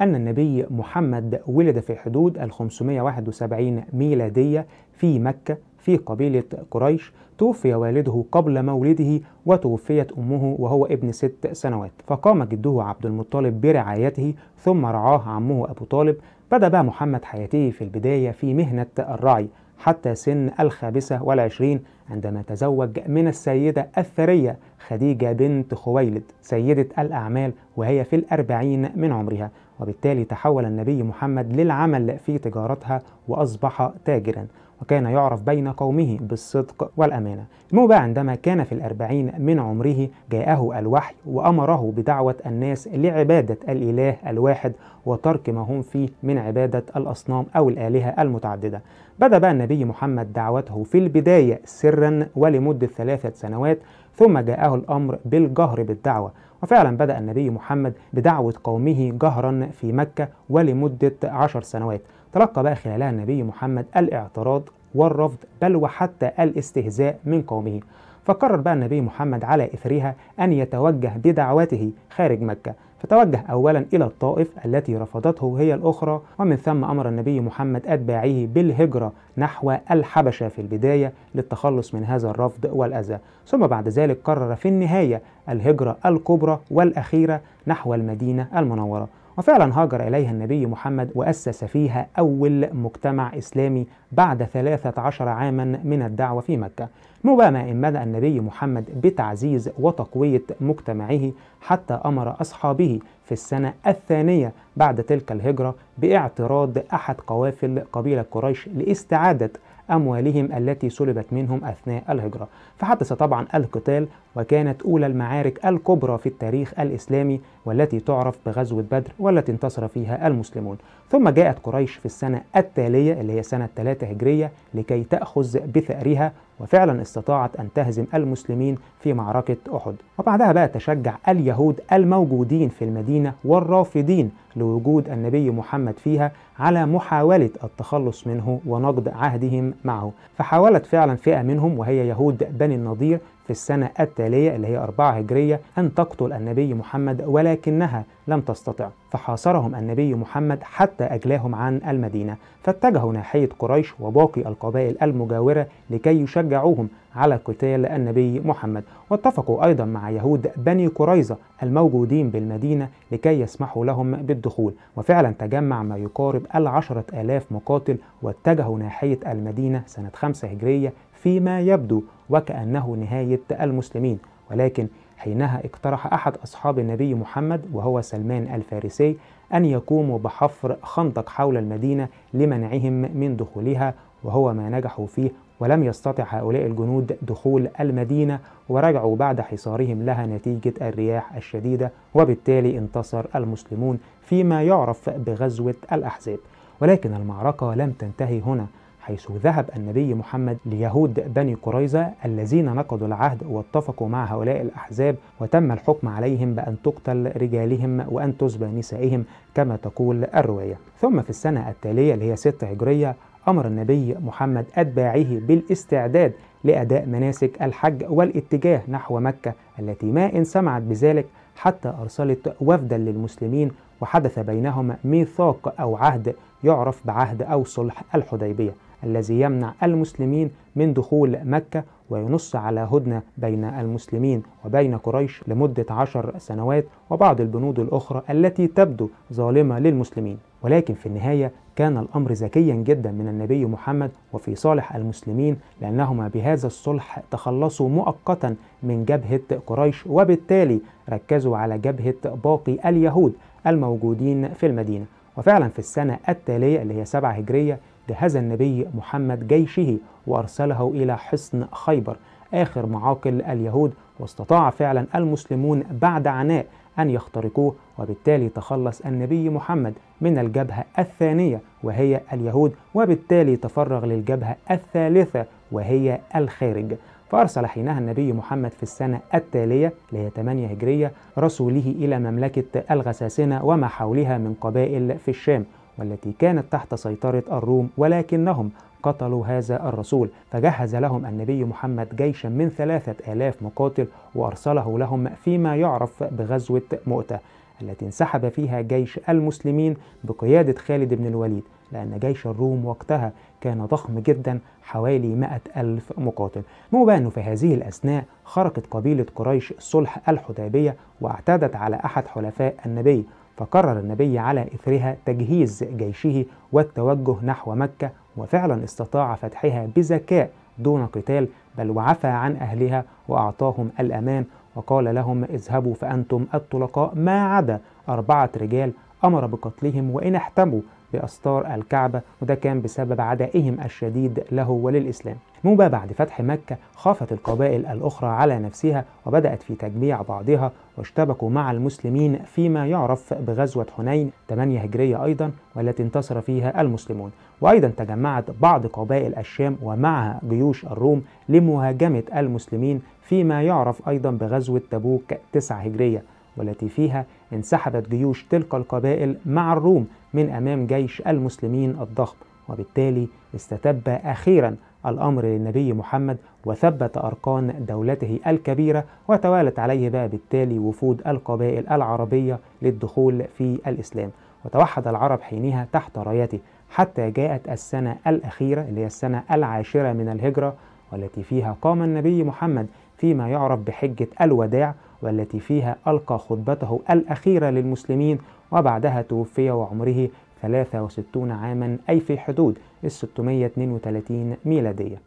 أن النبي محمد ولد في حدود ال 571 ميلادية في مكة في قبيلة قريش توفي والده قبل مولده وتوفيت أمه وهو ابن ست سنوات فقام جده عبد المطلب برعايته ثم رعاه عمه أبو طالب بدأ بقى محمد حياته في البداية في مهنة الرعي حتى سن الخامسة والعشرين عندما تزوج من السيدة الثرية خديجة بنت خويلد سيدة الأعمال وهي في الأربعين من عمرها وبالتالي تحول النبي محمد للعمل في تجارتها وأصبح تاجرا وكان يعرف بين قومه بالصدق والأمانة الموبا بقى عندما كان في الأربعين من عمره جاءه الوحي وأمره بدعوة الناس لعبادة الإله الواحد وترك ما هم فيه من عبادة الأصنام أو الآلهة المتعددة بدأ بقى النبي محمد دعوته في البداية سرا ولمدة ثلاثة سنوات ثم جاءه الأمر بالجهر بالدعوة وفعلا بدأ النبي محمد بدعوة قومه جهرا في مكة ولمدة عشر سنوات تلقى بقى خلالها النبي محمد الاعتراض والرفض بل وحتى الاستهزاء من قومه فقرر بقى النبي محمد على إثرها أن يتوجه بدعوته خارج مكة فتوجه أولا إلى الطائف التي رفضته هي الأخرى ومن ثم أمر النبي محمد أتباعه بالهجرة نحو الحبشة في البداية للتخلص من هذا الرفض والأذى ثم بعد ذلك قرر في النهاية الهجرة الكبرى والأخيرة نحو المدينة المنورة وفعلا هاجر إليها النبي محمد وأسس فيها أول مجتمع إسلامي بعد 13 عاما من الدعوة في مكة ربما إن بدأ النبي محمد بتعزيز وتقوية مجتمعه حتى أمر أصحابه في السنة الثانية بعد تلك الهجرة باعتراض أحد قوافل قبيلة قريش لاستعادة أموالهم التي سلبت منهم أثناء الهجرة فحدث طبعا القتال وكانت أولى المعارك الكبرى في التاريخ الإسلامي والتي تعرف بغزوة بدر والتي انتصر فيها المسلمون ثم جاءت قريش في السنة التالية اللي هي سنة 3 هجرية لكي تأخذ بثأرها وفعلا استطاعت أن تهزم المسلمين في معركة أحد وبعدها بقى تشجع اليهود الموجودين في المدينة والرافضين لوجود النبي محمد فيها على محاولة التخلص منه ونقض عهدهم معه فحاولت فعلا فئة منهم وهي يهود بني النضير في السنة التالية اللي هي 4 هجرية أن تقتل النبي محمد ولكنها لم تستطع فحاصرهم النبي محمد حتى أجلاهم عن المدينة فاتجهوا ناحية قريش وباقي القبائل المجاورة لكي يشجعوهم على قتال النبي محمد واتفقوا أيضا مع يهود بني قريظة الموجودين بالمدينة لكي يسمحوا لهم بالدخول وفعلا تجمع ما يقارب العشرة آلاف مقاتل واتجهوا ناحية المدينة سنة 5 هجرية فيما يبدو وكأنه نهاية المسلمين ولكن حينها اقترح أحد أصحاب النبي محمد وهو سلمان الفارسي أن يقوموا بحفر خندق حول المدينة لمنعهم من دخولها وهو ما نجحوا فيه ولم يستطع هؤلاء الجنود دخول المدينة ورجعوا بعد حصارهم لها نتيجة الرياح الشديدة وبالتالي انتصر المسلمون فيما يعرف بغزوة الأحزاب ولكن المعركة لم تنتهي هنا حيث ذهب النبي محمد ليهود بني قريظة الذين نقضوا العهد واتفقوا مع هؤلاء الأحزاب وتم الحكم عليهم بأن تقتل رجالهم وأن تسبى نسائهم كما تقول الرواية ثم في السنة التالية اللي هي 6 هجرية أمر النبي محمد أتباعه بالاستعداد لأداء مناسك الحج والاتجاه نحو مكة التي ما إن سمعت بذلك حتى أرسلت وفدا للمسلمين وحدث بينهم ميثاق أو عهد يعرف بعهد أو صلح الحديبية الذي يمنع المسلمين من دخول مكة وينص على هدنة بين المسلمين وبين قريش لمدة عشر سنوات وبعض البنود الأخرى التي تبدو ظالمة للمسلمين ولكن في النهاية كان الأمر ذكيا جدا من النبي محمد وفي صالح المسلمين لأنهما بهذا الصلح تخلصوا مؤقتا من جبهة قريش وبالتالي ركزوا على جبهة باقي اليهود الموجودين في المدينة وفعلا في السنة التالية اللي هي سبعة هجرية جهاز النبي محمد جيشه وأرسله إلى حصن خيبر آخر معاقل اليهود واستطاع فعلا المسلمون بعد عناء أن يخترقوه وبالتالي تخلص النبي محمد من الجبهة الثانية وهي اليهود وبالتالي تفرغ للجبهة الثالثة وهي الخارج فأرسل حينها النبي محمد في السنة التالية اللي هي 8 هجرية رسوله إلى مملكة الغساسنة وما حولها من قبائل في الشام والتي كانت تحت سيطرة الروم ولكنهم قتلوا هذا الرسول فجهز لهم النبي محمد جيشا من ثلاثة آلاف مقاتل وأرسله لهم فيما يعرف بغزوة مؤتة التي انسحب فيها جيش المسلمين بقيادة خالد بن الوليد لأن جيش الروم وقتها كان ضخم جدا حوالي مئة ألف مقاتل مو بأنه في هذه الأثناء خرقت قبيلة قريش صلح الحديبية واعتدت على أحد حلفاء النبي فقرر النبي على إثرها تجهيز جيشه والتوجه نحو مكة وفعلا استطاع فتحها بذكاء دون قتال بل وعفى عن أهلها وأعطاهم الأمان وقال لهم اذهبوا فأنتم الطلقاء ما عدا أربعة رجال أمر بقتلهم وإن احتموا بأستار الكعبة وده كان بسبب عدائهم الشديد له وللإسلام نوبة بعد فتح مكة خافت القبائل الأخرى على نفسها وبدأت في تجميع بعضها واشتبكوا مع المسلمين فيما يعرف بغزوة حنين 8 هجرية أيضا والتي انتصر فيها المسلمون وأيضا تجمعت بعض قبائل الشام ومعها جيوش الروم لمهاجمة المسلمين فيما يعرف أيضا بغزوة تبوك 9 هجرية والتي فيها انسحبت جيوش تلك القبائل مع الروم من أمام جيش المسلمين الضخم وبالتالي استتب أخيرا الأمر للنبي محمد وثبت أركان دولته الكبيرة وتوالت عليه بقى بالتالي وفود القبائل العربية للدخول في الإسلام وتوحد العرب حينها تحت رايته حتى جاءت السنة الأخيرة اللي هي السنة العاشرة من الهجرة والتي فيها قام النبي محمد فيما يعرف بحجة الوداع والتي فيها ألقى خطبته الأخيرة للمسلمين وبعدها توفي وعمره 63 عاما أي في حدود ال 632 ميلادية